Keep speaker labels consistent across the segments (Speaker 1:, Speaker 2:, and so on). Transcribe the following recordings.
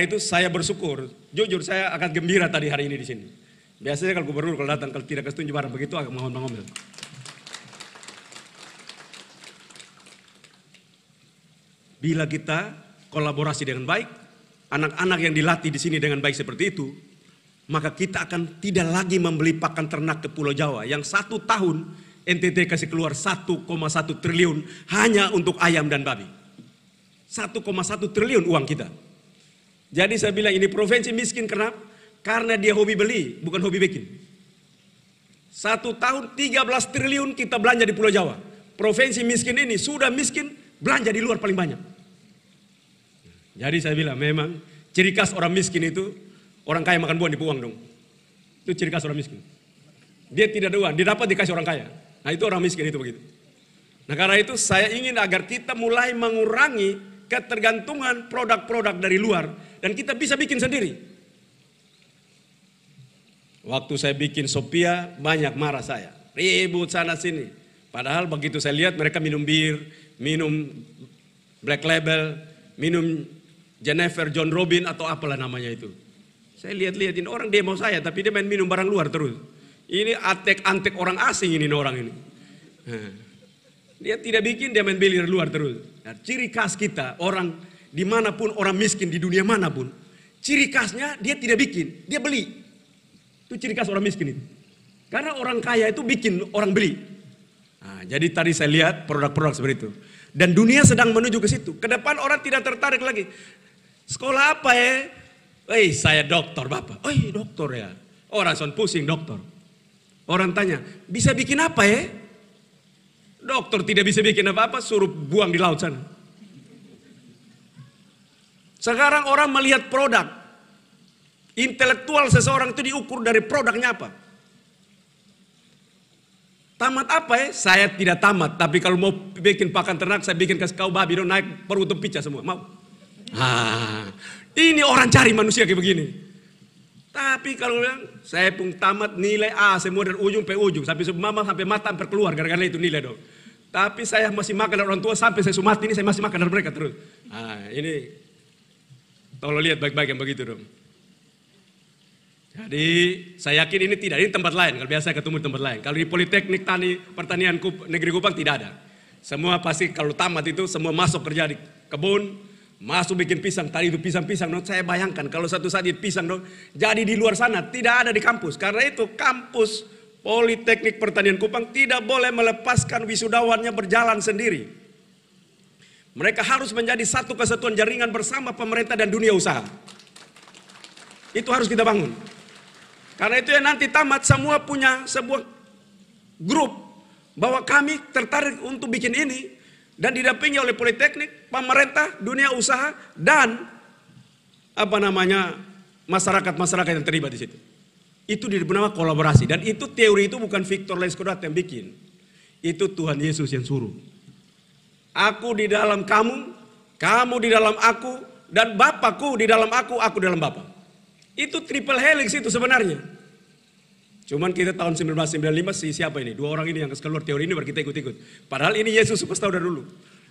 Speaker 1: karena itu saya bersyukur. Jujur saya akan gembira tadi hari ini di sini. Biasanya kalau gubernur kalau datang kalau tidak setuju barang begitu agak mohon mengomel. Bila kita kolaborasi dengan baik, anak-anak yang dilatih di sini dengan baik seperti itu, maka kita akan tidak lagi membeli pakan ternak ke Pulau Jawa yang satu tahun NTT kasih keluar 1,1 triliun hanya untuk ayam dan babi. 1,1 triliun uang kita. Jadi saya bilang ini provinsi miskin kenapa? Karena dia hobi beli, bukan hobi bikin. Satu tahun 13 triliun kita belanja di Pulau Jawa. Provinsi miskin ini sudah miskin, belanja di luar paling banyak. Jadi saya bilang memang ciri khas orang miskin itu orang kaya makan buah dibuang dong. Itu ciri khas orang miskin. Dia tidak ada uang, dia dapat dikasih orang kaya. Nah itu orang miskin itu begitu. Nah karena itu saya ingin agar kita mulai mengurangi ketergantungan produk-produk dari luar dan kita bisa bikin sendiri. Waktu saya bikin Sophia banyak marah saya, ribut sana sini. Padahal begitu saya lihat mereka minum bir, minum black label, minum Jennifer John Robin atau apalah namanya itu. Saya lihat-lihatin orang demo saya tapi dia main minum barang luar terus. Ini antek-antek orang asing ini orang ini. Dia tidak bikin dia main bilir luar terus. Dan ciri khas kita, orang dimanapun, orang miskin di dunia manapun, ciri khasnya dia tidak bikin, dia beli. Itu ciri khas orang miskin itu. Karena orang kaya itu bikin orang beli. Nah, jadi tadi saya lihat produk-produk seperti itu. Dan dunia sedang menuju ke situ. Ke depan orang tidak tertarik lagi. Sekolah apa eh? ya? Eh, oh, saya dokter bapak. Eh, dokter ya. Orang son pusing dokter. Orang tanya, bisa bikin apa ya? Dokter tidak bisa bikin apa-apa, suruh buang di laut sana. Sekarang orang melihat produk. Intelektual seseorang itu diukur dari produknya apa. Tamat apa ya? Saya tidak tamat, tapi kalau mau bikin pakan ternak, saya bikin kasih kau babi, dong naik perut pica semua. Mau? Ah, ini orang cari manusia kayak begini. Tapi kalau yang saya pun tamat nilai A semua dari ujung sampai ujung. Sampai mama sampai mata sampai keluar gara-gara itu nilai dong. Tapi saya masih makan dengan orang tua sampai saya sumat ini saya masih makan dengan mereka terus. Nah, ini tolong lihat baik-baik yang begitu dong. Jadi saya yakin ini tidak, ini tempat lain. Kalau biasa ketemu di tempat lain. Kalau di Politeknik Tani Pertanian Kup, Negeri Kupang tidak ada. Semua pasti kalau tamat itu semua masuk kerja di kebun, masuk bikin pisang. Tadi itu pisang-pisang. Dong. Saya bayangkan kalau satu saat di pisang dong, jadi di luar sana tidak ada di kampus. Karena itu kampus Politeknik Pertanian Kupang tidak boleh melepaskan wisudawannya berjalan sendiri. Mereka harus menjadi satu kesatuan jaringan bersama pemerintah dan dunia usaha. Itu harus kita bangun. Karena itu yang nanti tamat semua punya sebuah grup bahwa kami tertarik untuk bikin ini dan didampingi oleh politeknik, pemerintah, dunia usaha dan apa namanya masyarakat-masyarakat yang terlibat di situ. Itu dinamakan kolaborasi. Dan itu teori itu bukan Victor Lenskodat yang bikin. Itu Tuhan Yesus yang suruh. Aku di dalam kamu, kamu di dalam aku, dan Bapakku di dalam aku, aku di dalam Bapak. Itu triple helix itu sebenarnya. Cuman kita tahun 1995 si siapa ini? Dua orang ini yang keluar teori ini baru kita ikut-ikut. Padahal ini Yesus tahu dari dulu.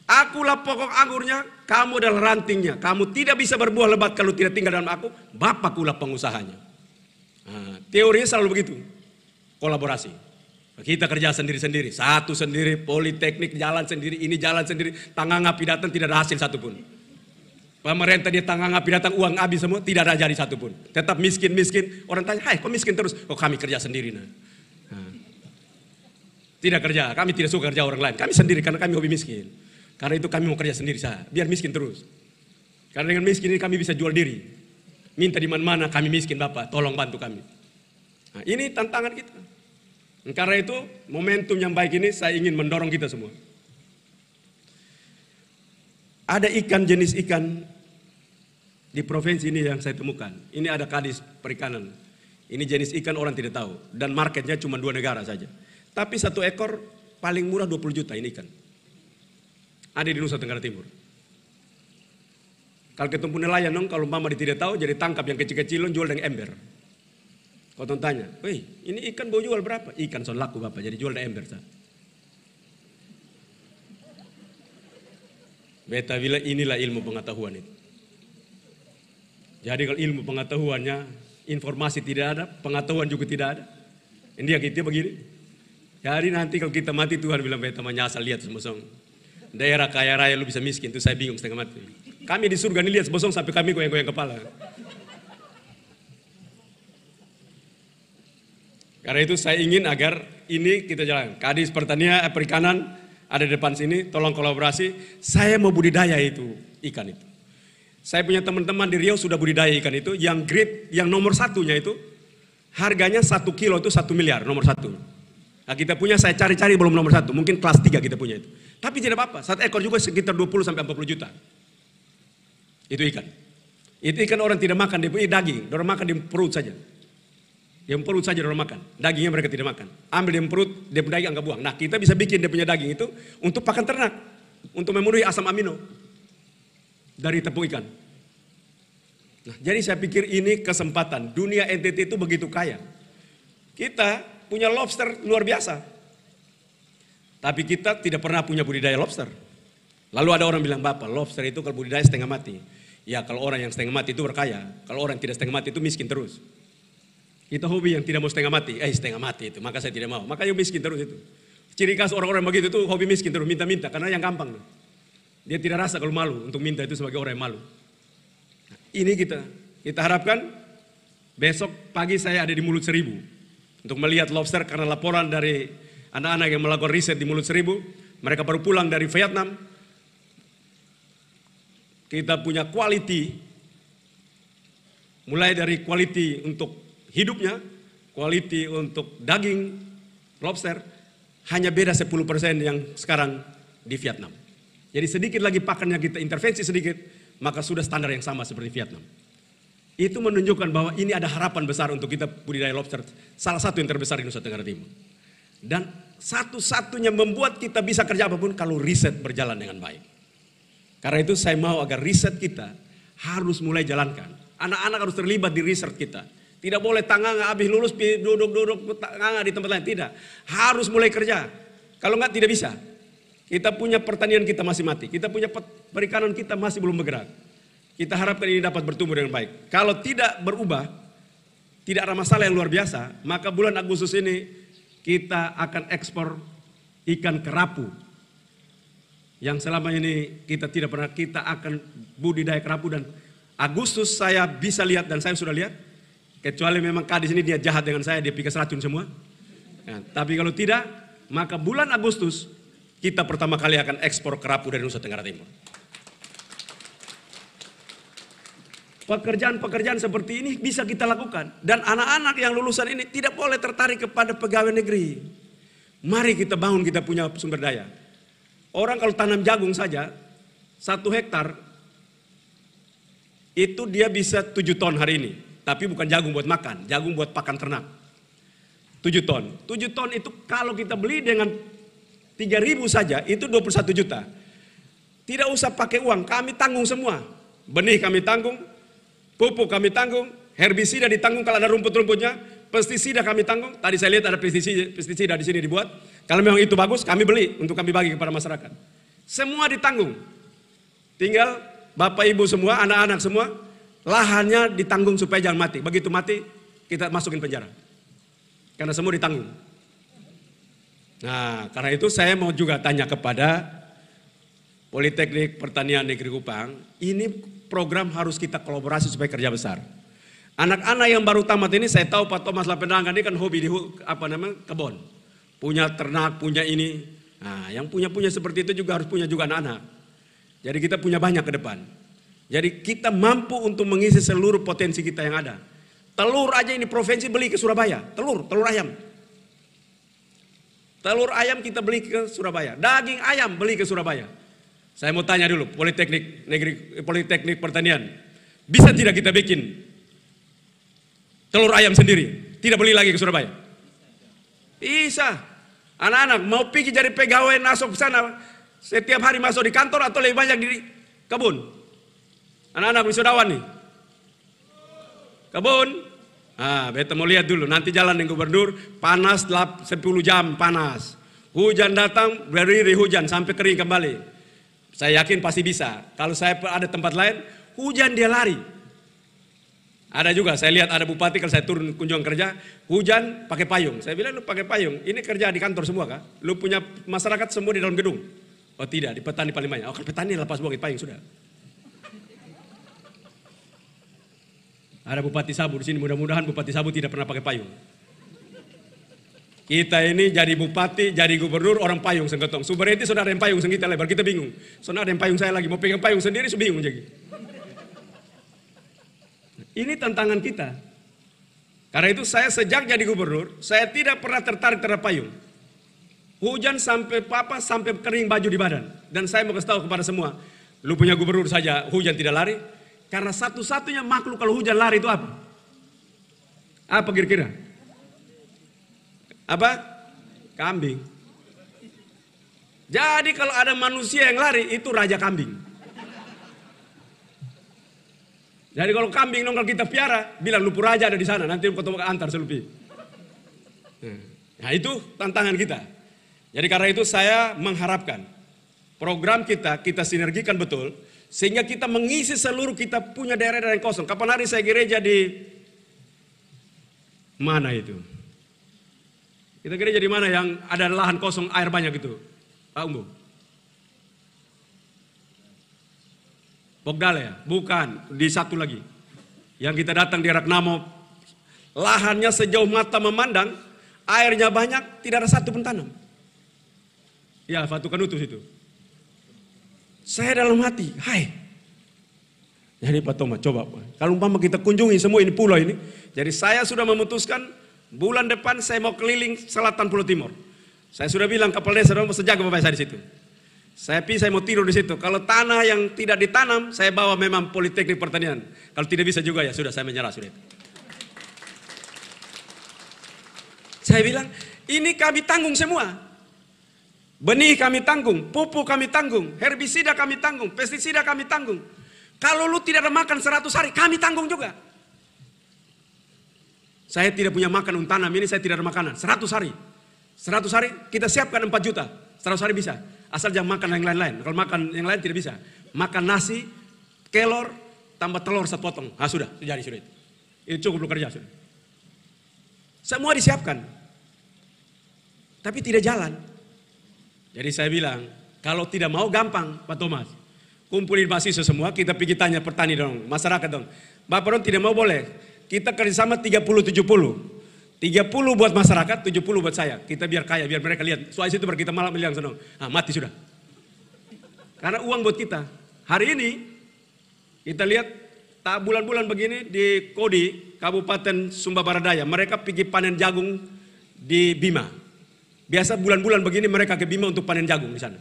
Speaker 1: Akulah pokok anggurnya, kamu adalah rantingnya. Kamu tidak bisa berbuah lebat kalau tidak tinggal dalam aku. Bapakulah pengusahanya. Teori teorinya selalu begitu, kolaborasi. Kita kerja sendiri-sendiri, satu sendiri, politeknik jalan sendiri, ini jalan sendiri, tangan api datang tidak ada hasil satupun. Pemerintah dia tangan api datang uang habis semua tidak ada jadi satupun. Tetap miskin miskin. Orang tanya, hai kok miskin terus? Oh kami kerja sendiri nah. Tidak kerja, kami tidak suka kerja orang lain. Kami sendiri karena kami hobi miskin. Karena itu kami mau kerja sendiri saja, biar miskin terus. Karena dengan miskin ini kami bisa jual diri. Minta di mana-mana, kami miskin Bapak, tolong bantu kami. Nah, ini tantangan kita. karena itu, momentum yang baik ini saya ingin mendorong kita semua. Ada ikan, jenis ikan di provinsi ini yang saya temukan. Ini ada kadis perikanan. Ini jenis ikan orang tidak tahu. Dan marketnya cuma dua negara saja. Tapi satu ekor paling murah 20 juta ini ikan. Ada di Nusa Tenggara Timur. Kalau ketemu nelayan dong, kalau mama tidak tahu jadi tangkap yang kecil-kecil jual dengan ember. Kau tanya, wih ini ikan bau jual berapa? Ikan soal laku bapak, jadi jual dengan ember. Sah. Beta bilang inilah ilmu pengetahuan itu. Jadi kalau ilmu pengetahuannya, informasi tidak ada, pengetahuan juga tidak ada. Ini yang kita begini. Jadi nanti kalau kita mati Tuhan bilang beta menyasal lihat semua Daerah kaya raya lu bisa miskin, itu saya bingung setengah mati. Kami di surga ini lihat bosong sampai kami goyang-goyang kepala. Karena itu saya ingin agar ini kita jalan. Kadis pertanian, perikanan ada di depan sini, tolong kolaborasi. Saya mau budidaya itu ikan itu. Saya punya teman-teman di Riau sudah budidaya ikan itu, yang grip, yang nomor satunya itu, harganya satu kilo itu satu miliar, nomor satu. Nah, kita punya saya cari-cari belum nomor satu, mungkin kelas tiga kita punya itu. Tapi tidak apa-apa, satu ekor juga sekitar 20 sampai 40 juta. Itu ikan. Itu ikan orang tidak makan, dia punya daging. Orang makan di perut saja. Dia perut saja orang makan. Dagingnya mereka tidak makan. Ambil yang perut, dia punya daging anggap buang. Nah kita bisa bikin dia punya daging itu untuk pakan ternak. Untuk memenuhi asam amino. Dari tepung ikan. Nah, jadi saya pikir ini kesempatan. Dunia NTT itu begitu kaya. Kita punya lobster luar biasa. Tapi kita tidak pernah punya budidaya lobster. Lalu ada orang bilang, Bapak, lobster itu kalau budidaya setengah mati. Ya kalau orang yang setengah mati itu berkaya, kalau orang yang tidak setengah mati itu miskin terus. Itu hobi yang tidak mau setengah mati, eh setengah mati itu, maka saya tidak mau. Maka yang miskin terus itu. Ciri khas orang-orang begitu itu hobi miskin terus minta-minta, karena yang gampang. Dia tidak rasa kalau malu untuk minta itu sebagai orang yang malu. Nah, ini kita, kita harapkan besok pagi saya ada di mulut seribu. Untuk melihat lobster karena laporan dari anak-anak yang melakukan riset di mulut seribu. Mereka baru pulang dari Vietnam, kita punya quality, mulai dari quality untuk hidupnya, quality untuk daging, lobster, hanya beda 10% yang sekarang di Vietnam. Jadi sedikit lagi pakannya kita intervensi sedikit, maka sudah standar yang sama seperti Vietnam. Itu menunjukkan bahwa ini ada harapan besar untuk kita budidaya lobster, salah satu yang terbesar di Nusa Tenggara Timur. Dan satu-satunya membuat kita bisa kerja apapun kalau riset berjalan dengan baik. Karena itu saya mau agar riset kita harus mulai jalankan. Anak-anak harus terlibat di riset kita. Tidak boleh tangan habis lulus duduk-duduk tangan di tempat lain. Tidak. Harus mulai kerja. Kalau enggak tidak bisa. Kita punya pertanian kita masih mati. Kita punya perikanan kita masih belum bergerak. Kita harapkan ini dapat bertumbuh dengan baik. Kalau tidak berubah, tidak ada masalah yang luar biasa, maka bulan Agustus ini kita akan ekspor ikan kerapu yang selama ini kita tidak pernah kita akan budidaya kerapu dan Agustus saya bisa lihat dan saya sudah lihat kecuali memang di sini dia jahat dengan saya dia pikir racun semua nah, tapi kalau tidak maka bulan Agustus kita pertama kali akan ekspor kerapu dari Nusa Tenggara Timur pekerjaan-pekerjaan seperti ini bisa kita lakukan dan anak-anak yang lulusan ini tidak boleh tertarik kepada pegawai negeri mari kita bangun kita punya sumber daya Orang kalau tanam jagung saja, satu hektar itu dia bisa tujuh ton hari ini. Tapi bukan jagung buat makan, jagung buat pakan ternak. tujuh ton. Tujuh ton itu kalau kita beli dengan tiga ribu saja itu 21 juta. Tidak usah pakai uang, kami tanggung semua. Benih kami tanggung, pupuk kami tanggung, herbisida ditanggung kalau ada rumput-rumputnya, pestisida kami tanggung. Tadi saya lihat ada pestisida, pestisida di sini dibuat. Kalau memang itu bagus, kami beli untuk kami bagi kepada masyarakat. Semua ditanggung. Tinggal bapak ibu semua, anak-anak semua, lahannya ditanggung supaya jangan mati. Begitu mati, kita masukin penjara. Karena semua ditanggung. Nah, karena itu saya mau juga tanya kepada Politeknik Pertanian Negeri Kupang, ini program harus kita kolaborasi supaya kerja besar. Anak-anak yang baru tamat ini saya tahu Pak Thomas Lapedangan ini kan hobi di apa namanya kebun. Punya ternak, punya ini. Nah, yang punya-punya seperti itu juga harus punya juga anak-anak. Jadi kita punya banyak ke depan. Jadi kita mampu untuk mengisi seluruh potensi kita yang ada. Telur aja ini provinsi beli ke Surabaya. Telur, telur ayam. Telur ayam kita beli ke Surabaya. Daging ayam beli ke Surabaya. Saya mau tanya dulu, Politeknik Negeri Politeknik Pertanian. Bisa tidak kita bikin telur ayam sendiri. Tidak beli lagi ke Surabaya. Bisa. Anak-anak mau pergi jadi pegawai masuk sana. Setiap hari masuk di kantor atau lebih banyak di kebun. Anak-anak wisudawan nih. Kebun. Ah, beta mau lihat dulu. Nanti jalan dengan gubernur, panas 10 jam panas. Hujan datang, berdiri hujan sampai kering kembali. Saya yakin pasti bisa. Kalau saya ada tempat lain, hujan dia lari. Ada juga, saya lihat ada bupati kalau saya turun kunjungan kerja, hujan pakai payung. Saya bilang lu pakai payung, ini kerja di kantor semua kah? Lu punya masyarakat semua di dalam gedung? Oh tidak, di petani paling banyak. Oh kalau petani lepas buang payung sudah. Ada bupati Sabu di sini, mudah-mudahan bupati Sabu tidak pernah pakai payung. Kita ini jadi bupati, jadi gubernur, orang payung sengketong. Sumber itu ada yang payung sengkita lebar, kita bingung. ada yang payung saya lagi, mau pegang payung sendiri, bingung jadi. Ini tantangan kita. Karena itu saya sejak jadi gubernur, saya tidak pernah tertarik terhadap payung. Hujan sampai papa sampai kering baju di badan. Dan saya mau kasih tahu kepada semua, lu punya gubernur saja hujan tidak lari. Karena satu-satunya makhluk kalau hujan lari itu apa? Apa kira-kira? Apa? Kambing. Jadi kalau ada manusia yang lari itu raja kambing. Jadi kalau kambing nongkrong kita piara, bilang lupur aja ada di sana, nanti ketemu antar selupi. Nah itu tantangan kita. Jadi karena itu saya mengharapkan program kita, kita sinergikan betul, sehingga kita mengisi seluruh kita punya daerah-daerah yang kosong. Kapan hari saya gereja di mana itu? Kita gereja di mana yang ada lahan kosong air banyak itu? Pak Umbu. Bogdale ya? Bukan, di satu lagi. Yang kita datang di Ragnamo, lahannya sejauh mata memandang, airnya banyak, tidak ada satu pun tanam. Ya, Fatu Kanutus itu. Saya dalam hati, hai. Jadi Pak Toma, coba. Kalau umpama kita kunjungi semua ini pulau ini. Jadi saya sudah memutuskan, bulan depan saya mau keliling selatan Pulau Timur. Saya sudah bilang kepala desa, sejak bapak saya di situ. Saya pi saya mau tidur di situ. Kalau tanah yang tidak ditanam, saya bawa memang politik di pertanian. Kalau tidak bisa juga ya sudah saya menyerah sudah. Saya bilang, ini kami tanggung semua. Benih kami tanggung, pupuk kami tanggung, herbisida kami tanggung, pestisida kami tanggung. Kalau lu tidak ada makan 100 hari, kami tanggung juga. Saya tidak punya makan untuk tanam ini, saya tidak ada makanan. 100 hari. 100 hari kita siapkan 4 juta. 100 hari bisa. Asal jangan makan yang lain-lain. Kalau makan yang lain tidak bisa. Makan nasi, kelor, tambah telur satu potong. Ah sudah, itu jadi sudah itu. Itu cukup bekerja sudah. Semua disiapkan. Tapi tidak jalan. Jadi saya bilang, kalau tidak mau gampang Pak Thomas. Kumpulin mahasiswa semua, kita pergi tanya pertani dong, masyarakat dong. Bapak dong tidak mau boleh. Kita kerjasama 30-70. 30 buat masyarakat, 70 buat saya. Kita biar kaya, biar mereka lihat. Soalnya itu kita malam bilang senang. Ah, mati sudah. Karena uang buat kita. Hari ini kita lihat tak bulan-bulan begini di Kodi, Kabupaten Sumba Barat Daya. Mereka pergi panen jagung di Bima. Biasa bulan-bulan begini mereka ke Bima untuk panen jagung di sana.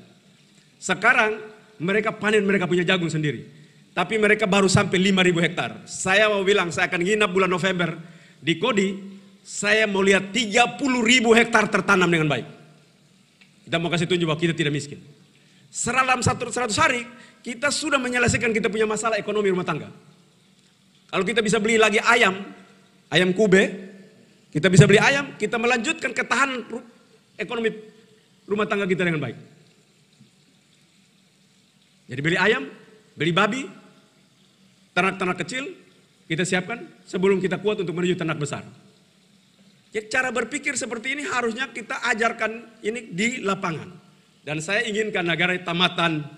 Speaker 1: Sekarang mereka panen mereka punya jagung sendiri. Tapi mereka baru sampai 5.000 hektar. Saya mau bilang saya akan nginap bulan November di Kodi saya mau lihat 30 ribu hektar tertanam dengan baik. Kita mau kasih tunjuk bahwa kita tidak miskin. Seralam 100 hari, kita sudah menyelesaikan kita punya masalah ekonomi rumah tangga. Kalau kita bisa beli lagi ayam, ayam kube, kita bisa beli ayam, kita melanjutkan ketahanan ekonomi rumah tangga kita dengan baik. Jadi beli ayam, beli babi, ternak-ternak kecil, kita siapkan sebelum kita kuat untuk menuju ternak besar. Jadi ya, cara berpikir seperti ini harusnya kita ajarkan ini di lapangan. Dan saya inginkan negara tamatan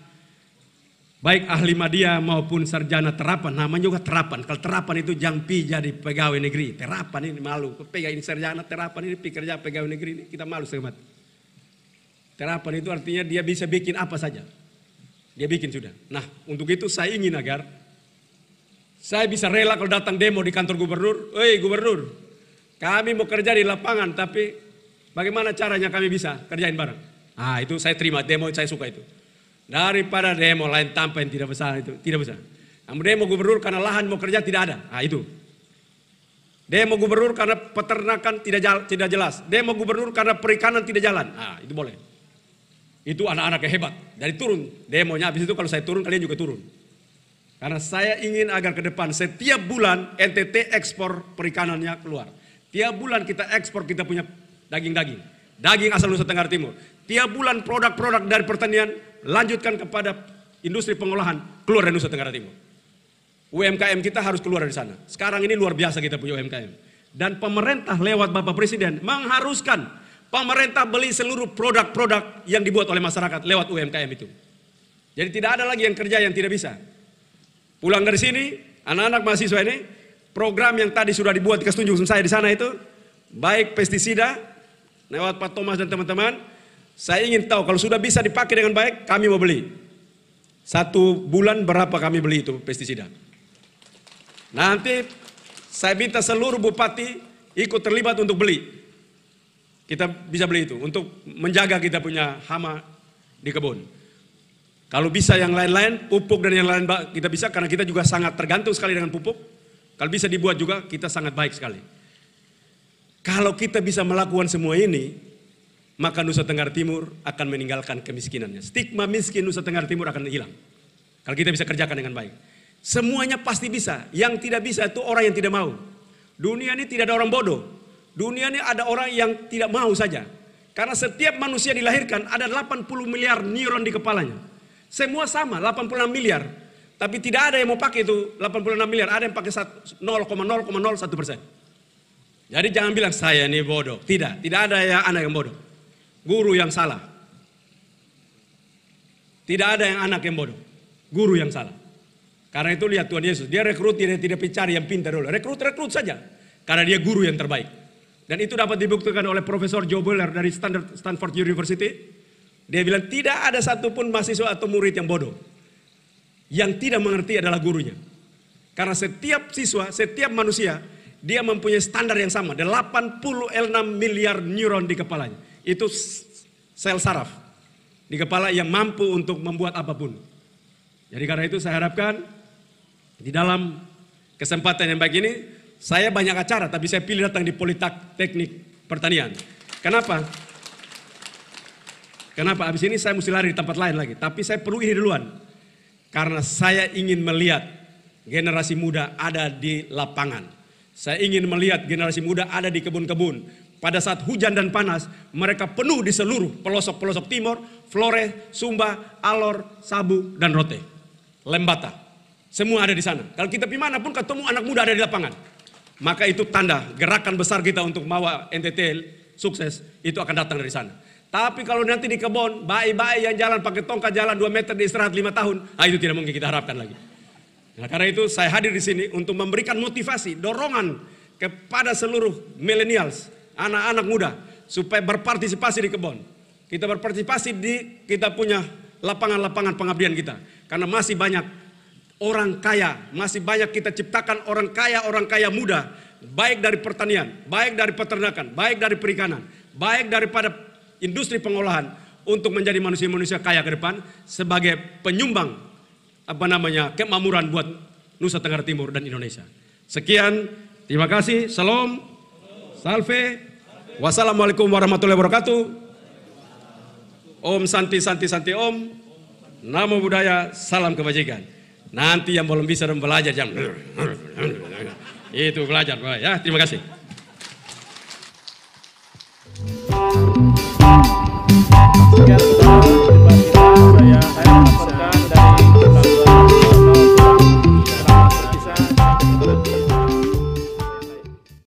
Speaker 1: baik ahli media maupun sarjana terapan, namanya juga terapan. Kalau terapan itu jampi jadi pegawai negeri, terapan ini malu. Pegawai ini sarjana terapan ini pikirnya pegawai negeri ini kita malu sekali. Terapan itu artinya dia bisa bikin apa saja. Dia bikin sudah. Nah, untuk itu saya ingin agar saya bisa rela kalau datang demo di kantor gubernur. Eh gubernur, kami mau kerja di lapangan, tapi bagaimana caranya kami bisa kerjain bareng? Ah, itu saya terima, demo saya suka itu. Daripada demo lain tanpa yang tidak besar itu, tidak besar. Namun demo gubernur karena lahan mau kerja tidak ada. Ah, itu. Demo gubernur karena peternakan tidak jala, tidak jelas. Demo gubernur karena perikanan tidak jalan. Ah, itu boleh. Itu anak-anak yang hebat. Dari turun demonya habis itu kalau saya turun kalian juga turun. Karena saya ingin agar ke depan setiap bulan NTT ekspor perikanannya keluar. Tiap bulan kita ekspor kita punya daging-daging. Daging asal Nusa Tenggara Timur. Tiap bulan produk-produk dari pertanian lanjutkan kepada industri pengolahan keluar dari Nusa Tenggara Timur. UMKM kita harus keluar dari sana. Sekarang ini luar biasa kita punya UMKM. Dan pemerintah lewat Bapak Presiden mengharuskan pemerintah beli seluruh produk-produk yang dibuat oleh masyarakat lewat UMKM itu. Jadi tidak ada lagi yang kerja yang tidak bisa. Pulang dari sini, anak-anak mahasiswa ini program yang tadi sudah dibuat dikasih tunjuk sama saya di sana itu, baik pestisida, lewat Pak Thomas dan teman-teman, saya ingin tahu kalau sudah bisa dipakai dengan baik, kami mau beli. Satu bulan berapa kami beli itu pestisida? Nanti saya minta seluruh bupati ikut terlibat untuk beli. Kita bisa beli itu untuk menjaga kita punya hama di kebun. Kalau bisa yang lain-lain, pupuk dan yang lain kita bisa karena kita juga sangat tergantung sekali dengan pupuk. Kalau bisa dibuat juga kita sangat baik sekali. Kalau kita bisa melakukan semua ini, maka Nusa Tenggara Timur akan meninggalkan kemiskinannya. Stigma miskin Nusa Tenggara Timur akan hilang. Kalau kita bisa kerjakan dengan baik. Semuanya pasti bisa. Yang tidak bisa itu orang yang tidak mau. Dunia ini tidak ada orang bodoh. Dunia ini ada orang yang tidak mau saja. Karena setiap manusia dilahirkan ada 80 miliar neuron di kepalanya. Semua sama, 86 miliar. Tapi tidak ada yang mau pakai itu 86 miliar, ada yang pakai 0,0,01 persen. Jadi jangan bilang saya ini bodoh. Tidak, tidak ada yang anak yang bodoh. Guru yang salah. Tidak ada yang anak yang bodoh. Guru yang salah. Karena itu lihat Tuhan Yesus, dia rekrut dia tidak mencari yang pintar dulu. Rekrut-rekrut saja. Karena dia guru yang terbaik. Dan itu dapat dibuktikan oleh Profesor Joe Buller dari Stanford University. Dia bilang tidak ada satupun mahasiswa atau murid yang bodoh yang tidak mengerti adalah gurunya. Karena setiap siswa, setiap manusia, dia mempunyai standar yang sama. 86 miliar neuron di kepalanya. Itu sel saraf di kepala yang mampu untuk membuat apapun. Jadi karena itu saya harapkan di dalam kesempatan yang baik ini, saya banyak acara tapi saya pilih datang di politik Teknik Pertanian. Kenapa? Kenapa? Abis ini saya mesti lari di tempat lain lagi. Tapi saya perlu ini duluan karena saya ingin melihat generasi muda ada di lapangan. Saya ingin melihat generasi muda ada di kebun-kebun. Pada saat hujan dan panas, mereka penuh di seluruh pelosok-pelosok timur, Flores, Sumba, Alor, Sabu, dan Rote. Lembata. Semua ada di sana. Kalau kita di mana pun ketemu anak muda ada di lapangan. Maka itu tanda gerakan besar kita untuk mawa NTT sukses itu akan datang dari sana. Tapi kalau nanti di kebon, bayi-bayi yang jalan pakai tongkat jalan 2 meter di istirahat 5 tahun, ah itu tidak mungkin kita harapkan lagi. Nah, karena itu saya hadir di sini untuk memberikan motivasi, dorongan kepada seluruh millennials, anak-anak muda supaya berpartisipasi di kebon. Kita berpartisipasi di kita punya lapangan-lapangan pengabdian kita. Karena masih banyak orang kaya, masih banyak kita ciptakan orang kaya, orang kaya muda, baik dari pertanian, baik dari peternakan, baik dari perikanan, baik daripada industri pengolahan untuk menjadi manusia-manusia kaya ke depan sebagai penyumbang apa namanya kemakmuran buat Nusa Tenggara Timur dan Indonesia. Sekian, terima kasih. Salam, salve, wassalamualaikum warahmatullahi wabarakatuh. Om Santi Santi Santi Om, Namo Buddhaya, salam kebajikan. Nanti yang belum bisa belajar jam. Itu belajar, ya. Terima kasih. kita untuk debat kita saya